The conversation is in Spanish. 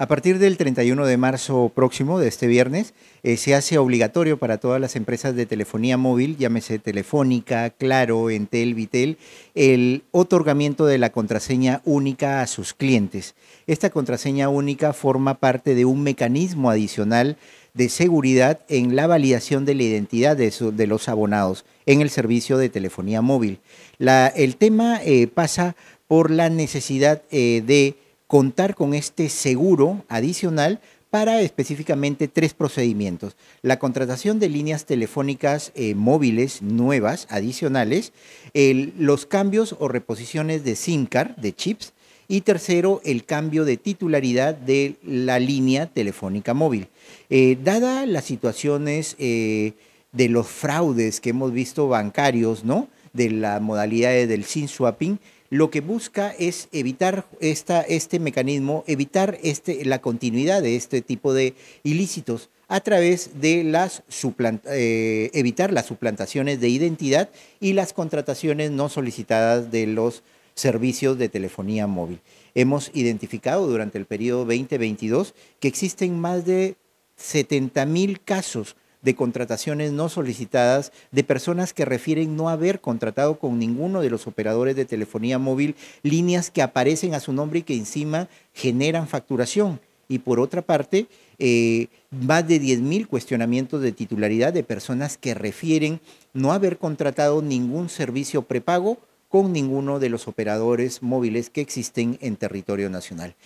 A partir del 31 de marzo próximo, de este viernes, eh, se hace obligatorio para todas las empresas de telefonía móvil, llámese Telefónica, Claro, Entel, Vitel, el otorgamiento de la contraseña única a sus clientes. Esta contraseña única forma parte de un mecanismo adicional de seguridad en la validación de la identidad de, los abonados en el servicio de telefonía móvil. el tema eh, pasa por la necesidad eh, de contar con este seguro adicional para específicamente tres procedimientos. La contratación de líneas telefónicas eh, móviles nuevas, adicionales, los cambios o reposiciones de SIM card, de chips, y tercero, el cambio de titularidad de la línea telefónica móvil. Eh, dada las situaciones eh, de los fraudes que hemos visto bancarios, ¿no? de la modalidad del SIN swapping, lo que busca es evitar esta, este mecanismo, evitar este, la continuidad de este tipo de ilícitos a través de las eh, evitar las suplantaciones de identidad y las contrataciones no solicitadas de los servicios de telefonía móvil. Hemos identificado durante el periodo 2022 que existen más de 70.000 casos de contrataciones no solicitadas de personas que refieren no haber contratado con ninguno de los operadores de telefonía móvil líneas que aparecen a su nombre y que encima generan facturación. Y por otra parte, eh, más de 10.000 cuestionamientos de titularidad de personas que refieren no haber contratado ningún servicio prepago con ninguno de los operadores móviles que existen en territorio nacional.